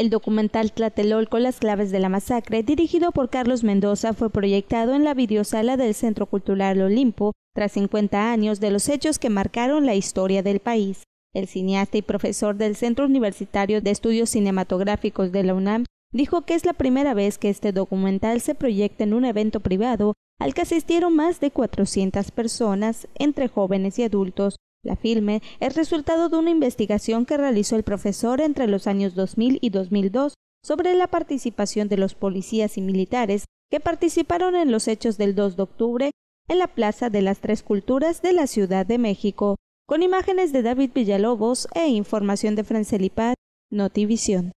El documental con las claves de la masacre, dirigido por Carlos Mendoza, fue proyectado en la videosala del Centro Cultural Olimpo tras 50 años de los hechos que marcaron la historia del país. El cineasta y profesor del Centro Universitario de Estudios Cinematográficos de la UNAM dijo que es la primera vez que este documental se proyecta en un evento privado al que asistieron más de 400 personas, entre jóvenes y adultos, la filme es resultado de una investigación que realizó el profesor entre los años 2000 y 2002 sobre la participación de los policías y militares que participaron en los hechos del 2 de octubre en la Plaza de las Tres Culturas de la Ciudad de México, con imágenes de David Villalobos e información de Francelipad, Notivisión.